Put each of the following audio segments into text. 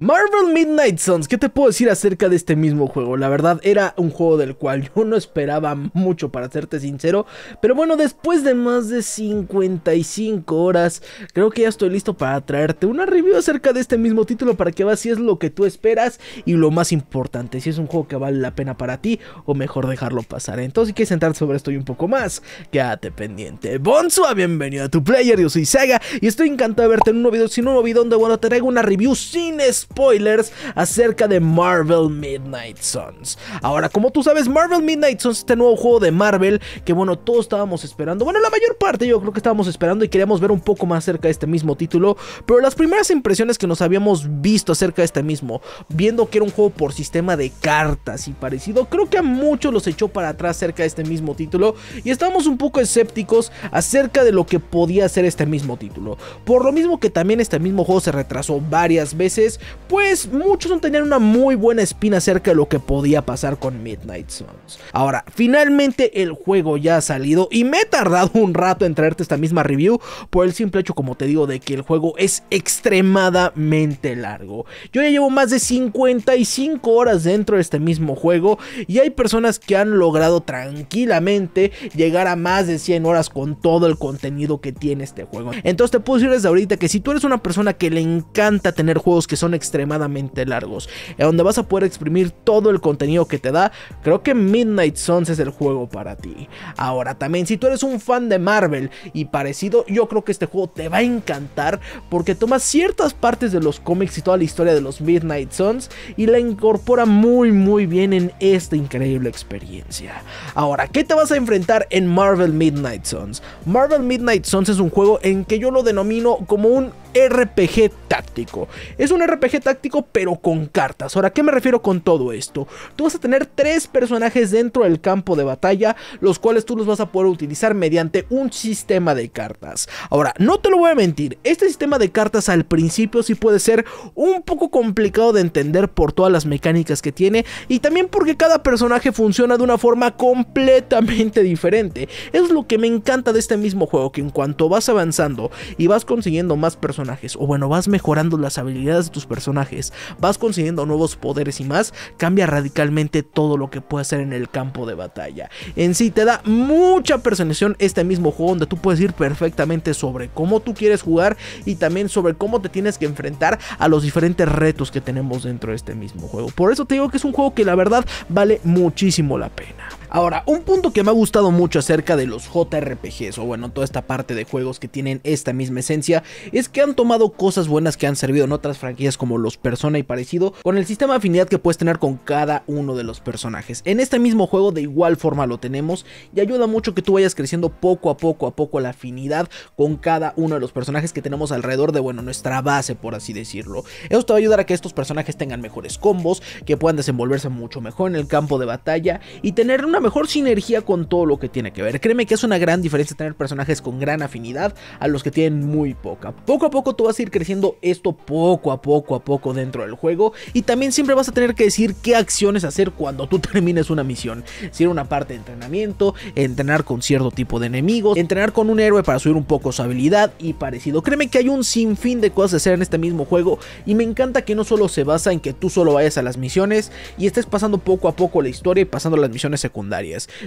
Marvel Midnight Suns, ¿qué te puedo decir acerca de este mismo juego? La verdad era un juego del cual yo no esperaba mucho para serte sincero, pero bueno, después de más de 55 horas, creo que ya estoy listo para traerte una review acerca de este mismo título para que veas si es lo que tú esperas y lo más importante, si es un juego que vale la pena para ti o mejor dejarlo pasar. Entonces, si quieres entrar sobre esto y un poco más, quédate pendiente. Bonsua, bienvenido a tu player, yo soy Saga y estoy encantado de verte en un nuevo video, sin un nuevo video donde bueno, te traigo una review sin spoilers acerca de Marvel Midnight Suns. Ahora, como tú sabes, Marvel Midnight Suns, este nuevo juego de Marvel, que bueno, todos estábamos esperando, bueno, la mayor parte yo creo que estábamos esperando y queríamos ver un poco más acerca de este mismo título, pero las primeras impresiones que nos habíamos visto acerca de este mismo, viendo que era un juego por sistema de cartas y parecido, creo que a muchos los echó para atrás acerca de este mismo título y estábamos un poco escépticos acerca de lo que podía ser este mismo título. Por lo mismo que también este mismo juego se retrasó varias veces, pues muchos no tenían una muy buena espina acerca de lo que podía pasar con Midnight Suns. Ahora, finalmente el juego ya ha salido y me he tardado un rato en traerte esta misma review por el simple hecho, como te digo, de que el juego es extremadamente largo. Yo ya llevo más de 55 horas dentro de este mismo juego y hay personas que han logrado tranquilamente llegar a más de 100 horas con todo el contenido que tiene este juego. Entonces te puedo decir desde ahorita que si tú eres una persona que le encanta tener juegos que son extremadamente extremadamente largos, en donde vas a poder exprimir todo el contenido que te da, creo que Midnight Suns es el juego para ti. Ahora también, si tú eres un fan de Marvel y parecido, yo creo que este juego te va a encantar porque toma ciertas partes de los cómics y toda la historia de los Midnight Suns y la incorpora muy muy bien en esta increíble experiencia. Ahora, ¿qué te vas a enfrentar en Marvel Midnight Suns? Marvel Midnight Suns es un juego en que yo lo denomino como un RPG táctico. Es un RPG táctico pero con cartas. Ahora, ¿qué me refiero con todo esto? Tú vas a tener tres personajes dentro del campo de batalla, los cuales tú los vas a poder utilizar mediante un sistema de cartas. Ahora, no te lo voy a mentir, este sistema de cartas al principio sí puede ser un poco complicado de entender por todas las mecánicas que tiene y también porque cada personaje funciona de una forma completamente diferente. es lo que me encanta de este mismo juego, que en cuanto vas avanzando y vas consiguiendo más personajes, o bueno, vas mejorando las habilidades de tus personajes, vas consiguiendo nuevos poderes y más, cambia radicalmente todo lo que puedes hacer en el campo de batalla. En sí, te da mucha personalización este mismo juego donde tú puedes ir perfectamente sobre cómo tú quieres jugar y también sobre cómo te tienes que enfrentar a los diferentes retos que tenemos dentro de este mismo juego. Por eso te digo que es un juego que la verdad vale muchísimo la pena. Ahora, un punto que me ha gustado mucho acerca de los JRPGs, o bueno, toda esta parte de juegos que tienen esta misma esencia, es que han tomado cosas buenas que han servido en otras franquicias como los Persona y parecido, con el sistema de afinidad que puedes tener con cada uno de los personajes. En este mismo juego de igual forma lo tenemos y ayuda mucho que tú vayas creciendo poco a poco a poco la afinidad con cada uno de los personajes que tenemos alrededor de, bueno, nuestra base, por así decirlo. Esto te va a ayudar a que estos personajes tengan mejores combos, que puedan desenvolverse mucho mejor en el campo de batalla y tener una mejor sinergia con todo lo que tiene que ver. Créeme que es una gran diferencia tener personajes con gran afinidad a los que tienen muy poca. Poco a poco tú vas a ir creciendo esto poco a poco a poco dentro del juego y también siempre vas a tener que decir qué acciones hacer cuando tú termines una misión. Si era una parte de entrenamiento, entrenar con cierto tipo de enemigos, entrenar con un héroe para subir un poco su habilidad y parecido. Créeme que hay un sinfín de cosas de hacer en este mismo juego y me encanta que no solo se basa en que tú solo vayas a las misiones y estés pasando poco a poco la historia y pasando las misiones secundarias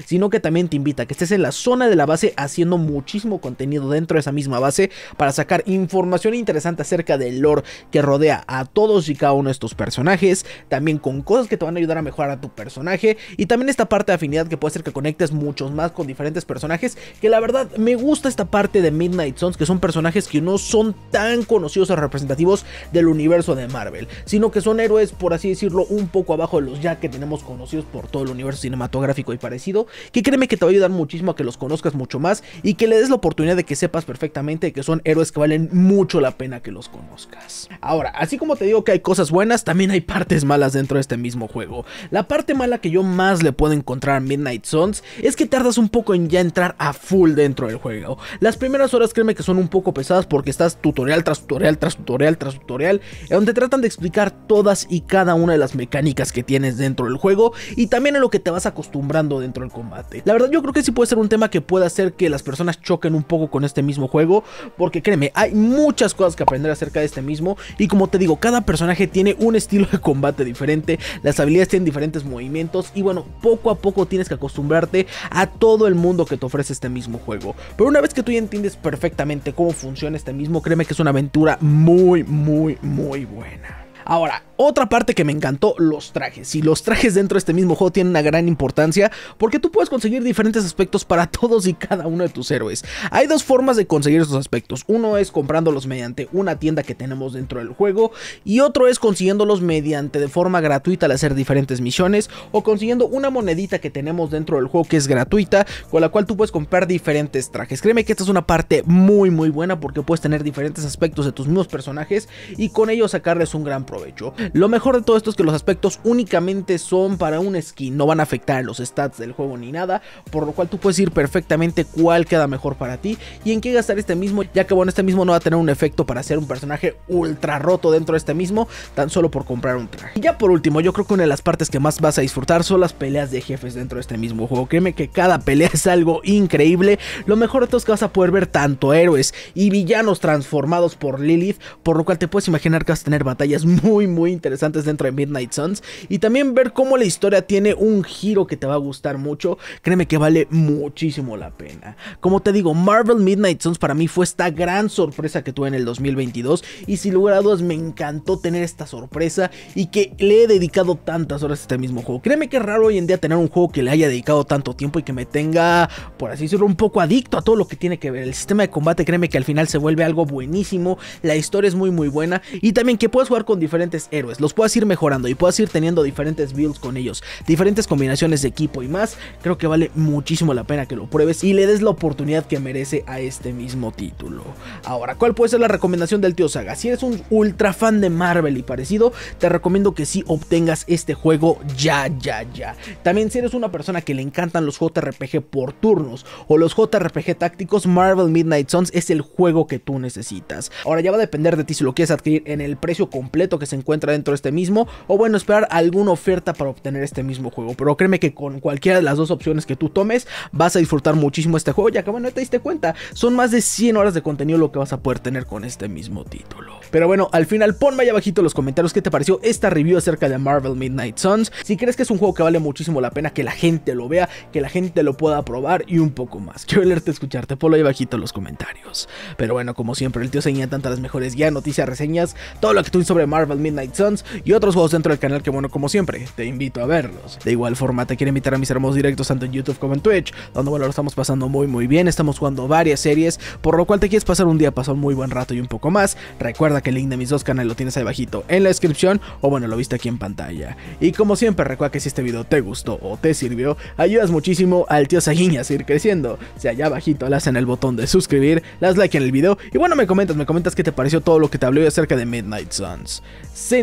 sino que también te invita a que estés en la zona de la base haciendo muchísimo contenido dentro de esa misma base para sacar información interesante acerca del lore que rodea a todos y cada uno de estos personajes, también con cosas que te van a ayudar a mejorar a tu personaje y también esta parte de afinidad que puede ser que conectes muchos más con diferentes personajes, que la verdad me gusta esta parte de Midnight Sons que son personajes que no son tan conocidos o representativos del universo de Marvel, sino que son héroes, por así decirlo, un poco abajo de los ya que tenemos conocidos por todo el universo cinematográfico y parecido, que créeme que te va a ayudar muchísimo a que los conozcas mucho más y que le des la oportunidad de que sepas perfectamente que son héroes que valen mucho la pena que los conozcas. Ahora, así como te digo que hay cosas buenas, también hay partes malas dentro de este mismo juego. La parte mala que yo más le puedo encontrar a Midnight Suns es que tardas un poco en ya entrar a full dentro del juego. Las primeras horas créeme que son un poco pesadas porque estás tutorial tras tutorial tras tutorial tras tutorial, donde tratan de explicar todas y cada una de las mecánicas que tienes dentro del juego y también en lo que te vas acostumbrando dentro del combate. La verdad yo creo que sí puede ser un tema que pueda hacer que las personas choquen un poco con este mismo juego, porque créeme, hay muchas cosas que aprender acerca de este mismo y como te digo, cada personaje tiene un estilo de combate diferente, las habilidades tienen diferentes movimientos y bueno, poco a poco tienes que acostumbrarte a todo el mundo que te ofrece este mismo juego. Pero una vez que tú ya entiendes perfectamente cómo funciona este mismo, créeme que es una aventura muy, muy, muy buena. Ahora, otra parte que me encantó, los trajes. Y los trajes dentro de este mismo juego tienen una gran importancia porque tú puedes conseguir diferentes aspectos para todos y cada uno de tus héroes. Hay dos formas de conseguir esos aspectos. Uno es comprándolos mediante una tienda que tenemos dentro del juego y otro es consiguiéndolos mediante de forma gratuita al hacer diferentes misiones o consiguiendo una monedita que tenemos dentro del juego que es gratuita con la cual tú puedes comprar diferentes trajes. Créeme que esta es una parte muy muy buena porque puedes tener diferentes aspectos de tus mismos personajes y con ello sacarles un gran provecho. Lo mejor de todo esto es que los aspectos únicamente son para un skin, no van a afectar los stats del juego ni nada, por lo cual tú puedes ir perfectamente cuál queda mejor para ti y en qué gastar este mismo, ya que bueno, este mismo no va a tener un efecto para hacer un personaje ultra roto dentro de este mismo, tan solo por comprar un traje. Y ya por último, yo creo que una de las partes que más vas a disfrutar son las peleas de jefes dentro de este mismo juego. Créeme que cada pelea es algo increíble. Lo mejor de todo es que vas a poder ver tanto héroes y villanos transformados por Lilith, por lo cual te puedes imaginar que vas a tener batallas muy, muy interesantes dentro de Midnight Suns y también ver cómo la historia tiene un giro que te va a gustar mucho, créeme que vale muchísimo la pena. Como te digo, Marvel Midnight Suns para mí fue esta gran sorpresa que tuve en el 2022 y sin lugar a dudas me encantó tener esta sorpresa y que le he dedicado tantas horas a este mismo juego. Créeme que es raro hoy en día tener un juego que le haya dedicado tanto tiempo y que me tenga, por así decirlo, un poco adicto a todo lo que tiene que ver. El sistema de combate, créeme que al final se vuelve algo buenísimo, la historia es muy muy buena y también que puedes jugar con diferentes los puedas ir mejorando y puedas ir teniendo diferentes builds con ellos, diferentes combinaciones de equipo y más, creo que vale muchísimo la pena que lo pruebes y le des la oportunidad que merece a este mismo título. Ahora, ¿cuál puede ser la recomendación del tío Saga? Si eres un ultra fan de Marvel y parecido, te recomiendo que Si obtengas este juego ya, ya, ya. También si eres una persona que le encantan los JRPG por turnos o los JRPG tácticos, Marvel Midnight Sons es el juego que tú necesitas. Ahora ya va a depender de ti si lo quieres adquirir en el precio completo que se encuentra dentro de este mismo. O bueno, esperar alguna oferta para obtener este mismo juego. Pero créeme que con cualquiera de las dos opciones que tú tomes, vas a disfrutar muchísimo este juego. Ya que bueno, te diste cuenta, son más de 100 horas de contenido lo que vas a poder tener con este mismo título. Pero bueno, al final ponme ahí abajito en los comentarios qué te pareció esta review acerca de Marvel Midnight Suns. Si crees que es un juego que vale muchísimo la pena que la gente lo vea, que la gente lo pueda probar y un poco más. Quiero leerte, escucharte, ponlo ahí abajito en los comentarios. Pero bueno, como siempre, el tío enseña tantas las mejores guías, noticias, reseñas, todo lo que tú sobre Marvel Midnight Suns y otros juegos dentro del canal que bueno como siempre, te invito a verlos. De igual forma te quiero invitar a mis hermosos directos tanto en YouTube como en Twitch, donde bueno lo estamos pasando muy muy bien, estamos jugando varias series, por lo cual te quieres pasar un día, pasar un muy buen rato y un poco más, recuerda que el link de mis dos canales lo tienes ahí bajito en la descripción o bueno lo viste aquí en pantalla. Y como siempre recuerda que si este video te gustó o te sirvió, ayudas muchísimo al tío Saguiña a seguir creciendo. Si allá abajito le en el botón de suscribir, las like en el video y bueno me comentas, me comentas qué te pareció todo lo que te hablé hoy acerca de Midnight Suns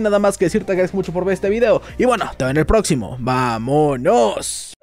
nada más que decirte gracias mucho por ver este video. Y bueno, te veo en el próximo. ¡Vámonos!